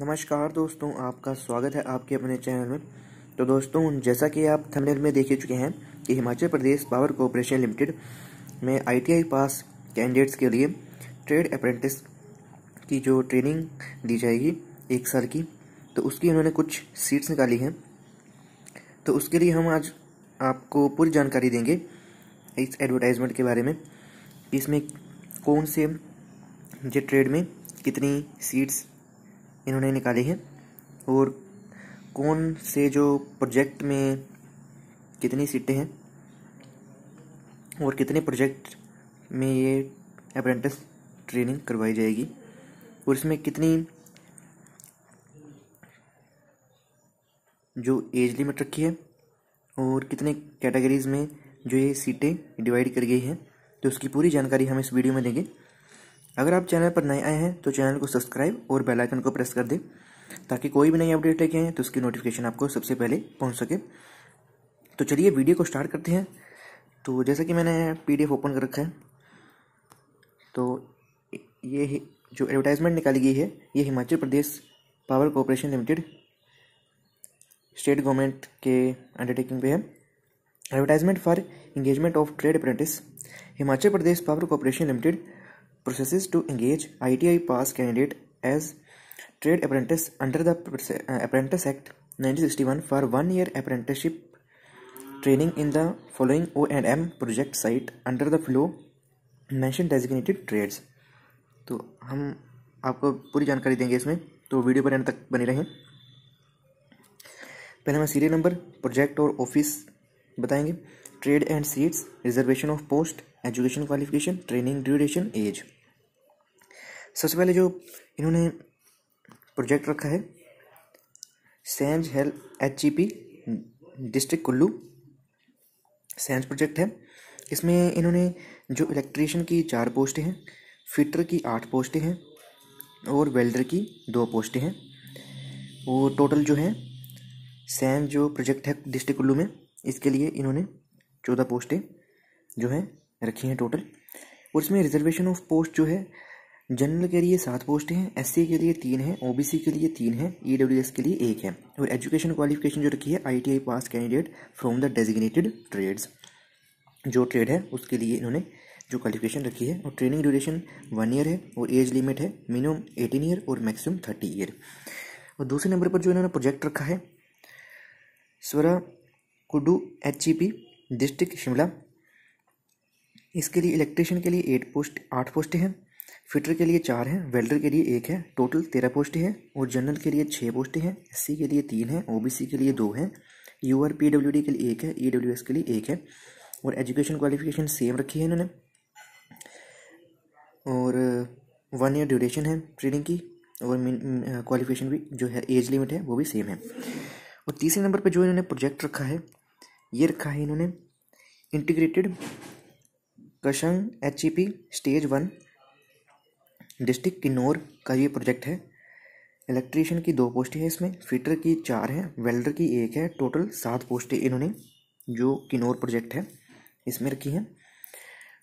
नमस्कार दोस्तों आपका स्वागत है आपके अपने चैनल में तो दोस्तों जैसा कि आप थंबनेल में देख चुके हैं कि Himachal Pradesh power corporation limited में आईटीआई पास कैंडिडेट्स के लिए ट्रेड अप्रेंटिस की जो ट्रेनिंग दी जाएगी एक साल की तो उसकी उन्होंने कुछ सीट्स निकाली हैं तो उसके लिए हम आज आपको पूरी जानकारी देंगे इस एडवर्टाइजमेंट के बारे में इसमें कौन से जो ट्रेड में कितनी सीट्स इन्होंने निकाली है और कौन से जो प्रोजेक्ट में कितनी सीटें हैं और कितने प्रोजेक्ट में ये अप्रेंटिस ट्रेनिंग करवाई जाएगी और इसमें कितनी जो एज लिमिट रखी है और कितने कैटेगरीज में जो ये सीटें डिवाइड कर गई हैं तो उसकी पूरी जानकारी हम इस वीडियो में देंगे अगर आप चैनल पर नए आए हैं तो चैनल को सब्सक्राइब और बेल आइकन को प्रेस कर दें ताकि कोई भी नई अपडेट लेके आए तो उसकी नोटिफिकेशन आपको सबसे पहले पहुंच सके तो चलिए वीडियो को स्टार्ट करते हैं तो जैसा कि मैंने पी ओपन कर रखा है तो ये जो एडवर्टाइजमेंट निकाली गई है ये Himachal Pradesh power corporation limited state government के अंडरटेकिंग पे है advertisement for engagement of trade apprentice Himachal Pradesh power corporation limited processes to engage ITI pass candidate as trade apprentice under the Apprentice Act 1961 for one year apprenticeship training in the following O and M project site under the flow mentioned designated trades तो हम आपको पूरी जानकारी देंगे इसमें तो video पर and तक बने रहें पहले हमें सीरियल नंबर प्रोजेक्ट और ऑफिस बताएंगे trade and seats reservation of post education qualification training duration age सबसे पहले जो इन्होंने प्रोजेक्ट रखा है सैंज हेल H G P district Kullu Sainj project है इसमें इन्होंने जो इलेक्ट्रीशियन की चार पोस्टें हैं फिटर की आठ पोस्टें हैं और वेल्डर की दो पोस्टें हैं वो टोटल जो है सैन जो प्रोजेक्ट है डिस्ट्रिक्ट कुल्लू में इसके लिए इन्होंने चौदह पोस्टें जो हैं रखी हैं टोटल और इसमें रिजर्वेशन ऑफ पोस्ट जो है जनरल के लिए सात पोस्ट हैं एस के लिए तीन हैं ओबीसी के लिए तीन हैं ई e के लिए एक है और एजुकेशन क्वालिफिकेशन जो रखी है ITI pass candidate from the designated trades जो ट्रेड है उसके लिए इन्होंने जो क्वालिफिकेशन रखी है और ट्रेनिंग ड्यूरेशन वन ईयर है और एज लिमिट है मिनिमम एटीन ईयर और मैक्सिमम थर्टी ईयर और दूसरे नंबर पर जो इन्होंने प्रोजेक्ट रखा है Sawra Kuddu H E P district Shimla इसके लिए इलेक्ट्रिशियन के लिए एट पोस्ट आठ पोस्ट हैं फिटर के लिए चार हैं वेल्डर के लिए एक है टोटल तेरह पोस्टें हैं और जनरल के लिए छः पोस्टें हैं एस के लिए तीन हैं ओ के लिए दो हैं U R P W D के लिए एक है ई डब्ल्यू एस के लिए एक है और एजुकेशन क्वालिफिकेशन सेम रखी है इन्होंने और वन ईयर ड्यूरेशन है ट्रेनिंग की और क्वालिफिकेशन भी जो है एज लिमिट है वो भी सेम है और तीसरे नंबर पे जो इन्होंने प्रोजेक्ट रखा है ये रखा है इन्होंने integrated Kashang H E P stage one district Kinnaur का ये प्रोजेक्ट है इलेक्ट्रीशियन की दो पोस्टें हैं इसमें फिटर की चार हैं वेल्डर की एक है टोटल सात पोस्टें इन्होंने जो किन्नौर प्रोजेक्ट है इसमें रखी हैं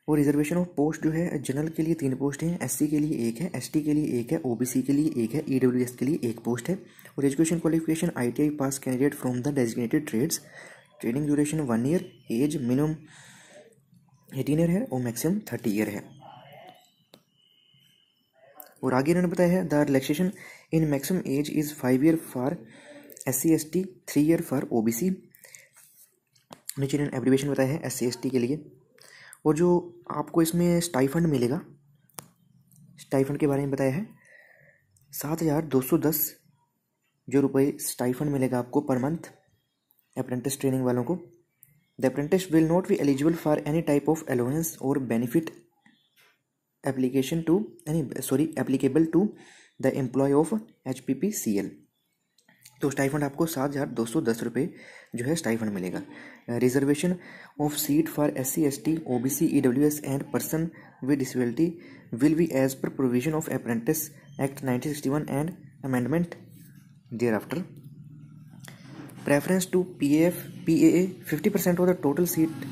और रिजर्वेशन ऑफ पोस्ट जो है जनरल के लिए तीन पोस्ट हैं एस के लिए एक है एस के लिए एक है ओ के लिए एक है ई के लिए एक पोस्ट है और education qualification I pass candidate from the designated trades training duration one year age minimum eighteen year है और मैक्सिमम थर्टी ईयर है और आगे इन्होंने बताया है the relaxation in maximum age is five year for S C S T three year for O B C नीचे इन्होंने एब्रीवेशन बताया है एस सी एस टी के लिए और जो आपको इसमें स्टाइफंड मिलेगा स्टाइफंड के बारे में बताया है सात हज़ार दो सौ दस जो रुपये स्टाइफंड मिलेगा आपको पर मंथ अप्रेंटिस ट्रेनिंग वालों को the apprentice will not be eligible for any type of allowance और benefit application to any sorry applicable to the employee of HPPCL तो स्टाइफंड आपको सात हज़ार दो सौ दस रुपये जो है स्टाइफंड मिलेगा reservation of seat for S C S T O B C E W S and person with disability will be as per provision of apprentice act nineteen sixty one and amendment thereafter preference to P F P A fifty percent of the total seat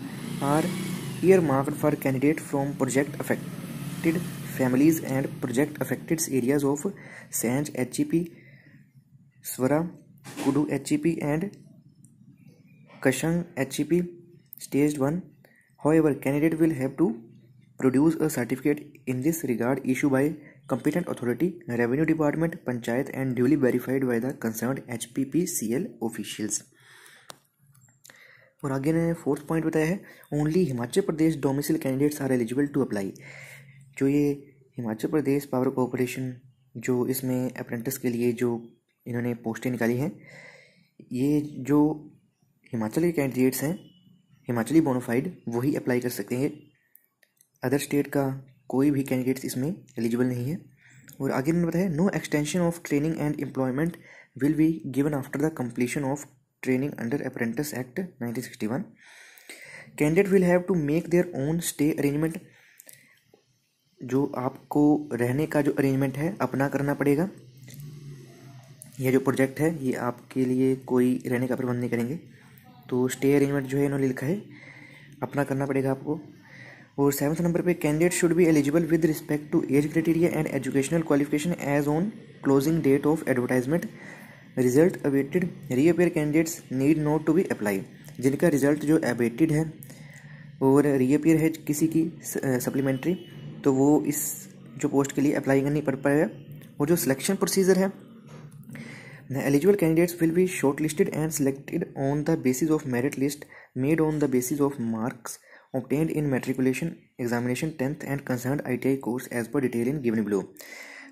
are earmarked for candidate from project affect affected families and project affected areas of Sainj H E P Sawra Kuddu H E P and Kashang H E P stage one however candidate will have to produce a certificate in this regard issue by competent authority revenue department panchayat and duly verified by the concern H P P C L officials और आगे ने fourth point बताया है only Himachal Pradesh domicile candidates are eligible to apply जो ये Himachal Pradesh power corporation जो इसमें apprentice के लिए जो इन्होंने पोस्टें निकाली हैं ये जो हिमाचल के कैंडिडेट्स हैं हिमाचली बोनोफाइड वही अप्लाई कर सकते हैं अदर स्टेट का कोई भी कैंडिडेट्स इसमें एलिजिबल नहीं है और आगे उन्होंने बताया no extension of training and employment will be given after the completion of training under apprentice act 1961 candidate will have to make their own stay arrangement जो आपको रहने का जो अरेंजमेंट है अपना करना पड़ेगा यह जो प्रोजेक्ट है ये आपके लिए कोई रहने का प्रबंध नहीं करेंगे तो स्टे अरेंजमेंट जो है इन्होंने लिखा है अपना करना पड़ेगा आपको और सेवन्थ नंबर पे candidate should be eligible with respect to age criteria and educational qualification as on closing date of advertisement result awaited reappear candidates need not to be apply जिनका रिजल्ट जो अवेटेड है और reappear है किसी की supplementary uh, तो वो इस जो पोस्ट के लिए अप्लाई करनी पड़ पाएगा वो जो सिलेक्शन प्रोसीजर है eligible candidates will be shortlisted and selected on the basis of merit list made on the basis of marks obtained in matriculation examination tenth and concern I T I course as per detail in given below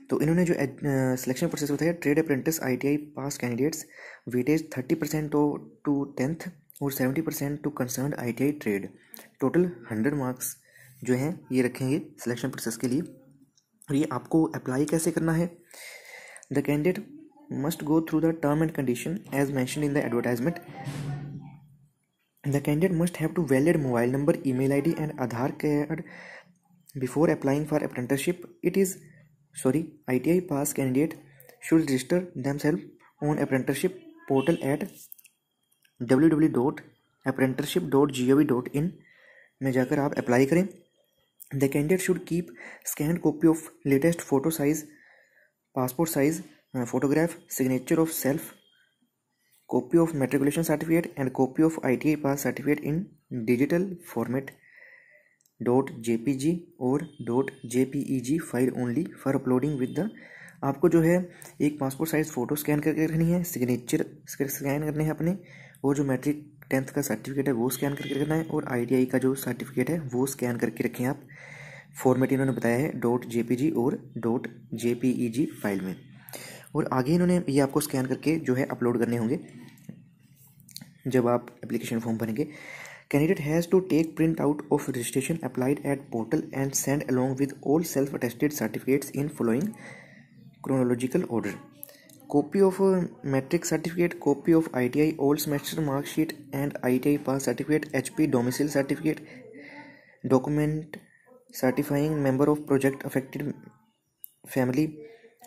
तो इन्होंने जो selection process बताया trade apprentice I T I pass candidates weightage thirty percent to to tenth और seventy percent to concern I T I trade total hundred marks जो है ये रखेंगे selection process के लिए और ये आपको अप्लाई कैसे करना है the candidate must go through the term and condition as mention in the advertisement the candidate must have to valid mobile number email I D and Aadhaar card before applying for apprenticeship it is sorry I T I pass candidate should register them on portal at W W dot apprenticeship dot G O V dot in में जाकर आप apply करें the candidate should keep scanned copy of latest photo size passport size photograph signature of self copy of matriculation certificate and copy of I T I pass certificate in digital format dot J P G और dot J P E G file only for uploading with the आपको जो है एक passport size photo scan करके रखनी है signature scan करने हैं अपने और जो मैट्रिक टेंथ का सर्टिफिकेट है वो स्कैन करके रखना है और आई का जो सर्टिफिकेट है वो स्कैन करके रखें आप फॉर्मेट इन्होंने बताया है डॉट जे और डॉट जे फाइल में और आगे इन्होंने ये आपको स्कैन करके जो है अपलोड करने होंगे जब आप एप्लीकेशन फॉर्म भरेंगे candidate has to take print out of registration applied at portal and send along with all self attested certificates in following chronological order copy of matric certificate copy of I T I old semester marksheet and I T I pass certificate H P domicile certificate document certifying member of project affected family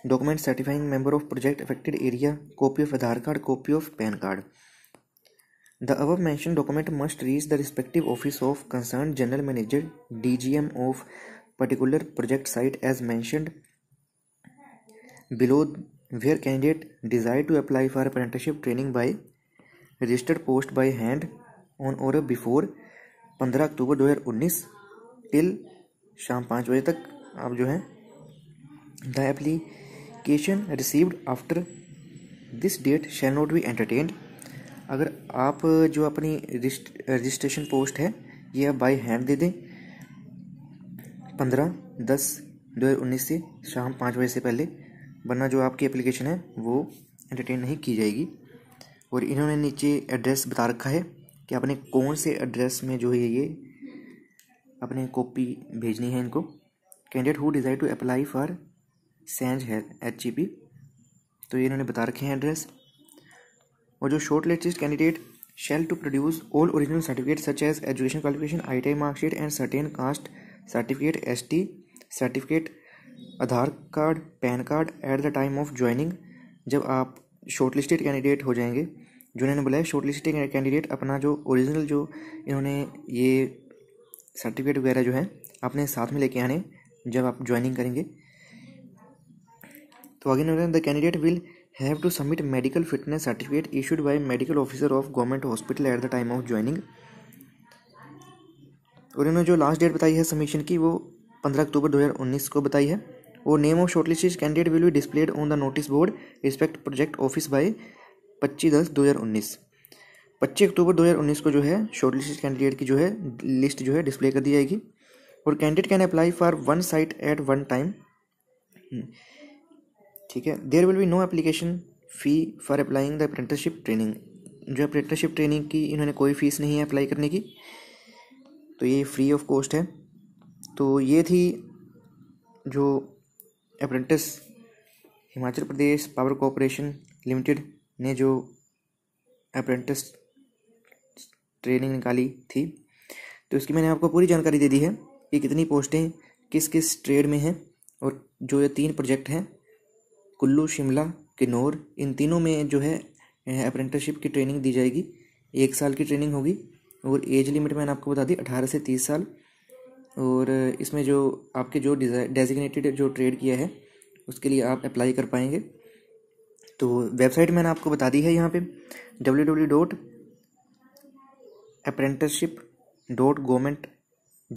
document certifying member of project affected area copy of Aadhaar card copy of pan card the above mention document must reach the respective office of concern general manager D G M of particular project site as mentioned below where candidate desire to apply for apprenticeship training by registered post by hand on or before पंद्रह अक्टूबर दो हजार उन्नीस till शाम पाँच बजे तक आप जो है the application received after this date shall not be entertained अगर आप जो अपनी रजिस्ट्रेशन पोस्ट है ये आप बाई हैंड दे दें पंद्रह दस दो हज़ार उन्नीस से शाम पाँच बजे से पहले वरना जो आपकी एप्लीकेशन है वो एंटरटेन नहीं की जाएगी और इन्होंने नीचे एड्रेस बता रखा है कि आपने कौन से एड्रेस में जो है ये अपने कॉपी भेजनी है इनको candidate who desire to apply for सेंज है एच जी पी तो ये इन्होंने बता रखे हैं एड्रेस और जो short latest candidate shall to produce all original certificate such as education qualification I T I marksheet and certain caste certificate S T certificate Aadhaar card pan card at the time of joining जब आप short listed candidate हो जाएंगे जो इन्होंने बोला है short candidate अपना जो ओरिजिनल जो इन्होंने ये सर्टिफिकेट वगैरह जो है अपने साथ में लेके आने जब आप ज्वाइनिंग करेंगे तो आगे the candidate will have to submit medical fitness certificate issued by medical officer of government hospital at the time of joining और इन्होंने जो लास्ट डेट बताई है सबमिशन की वो पंद्रह अक्टूबर उन्नीस को बताई है और name of shortlisted candidate will be displayed on the notice board respect project office by पच्चीस दस दो हजार उन्नीस पच्चीस अक्टूबर दो हजार उन्नीस को जो है शॉर्टलिस्टेड कैंडिडेट की जो है लिस्ट जो है डिस्प्ले कर दी जाएगी और candidate can apply for one site at one time ठीक है there will be no application fee for applying the apprenticeship training जो अप्रेंटिसशिप ट्रेनिंग की इन्होंने कोई फीस नहीं है अप्लाई करने की तो ये फ्री ऑफ कॉस्ट है तो ये थी जो apprentice Himachal Pradesh power corporation limited ने जो अप्रेंटिस ट्रेनिंग निकाली थी तो इसकी मैंने आपको पूरी जानकारी दे दी है कि कितनी पोस्टें किस किस ट्रेड में हैं और जो ये तीन प्रोजेक्ट हैं कुल्लू शिमला किन्नौर इन तीनों में जो है अप्रेंटिसशिप की ट्रेनिंग दी जाएगी एक साल की ट्रेनिंग होगी और एज लिमिट मैंने आपको बता दी अठारह से तीस साल और इसमें जो आपके जो डेजिग्नेटेड जो ट्रेड किया है उसके लिए आप अप्लाई कर पाएंगे तो वेबसाइट मैंने आपको बता दी है यहाँ पे W W dot apprenticeship dot government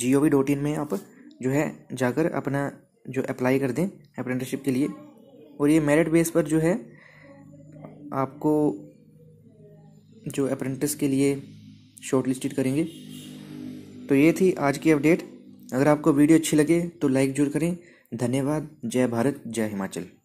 G O V dot in में आप जो है जाकर अपना जो अप्लाई कर दें अप्रेंटिसशिप के लिए और ये मेरिट बेस पर जो है आपको जो अप्रेंटिस के लिए शॉर्ट लिस्टेड करेंगे तो ये थी आज की अपडेट अगर आपको वीडियो अच्छी लगे तो लाइक जरूर करें धन्यवाद जय भारत जय हिमाचल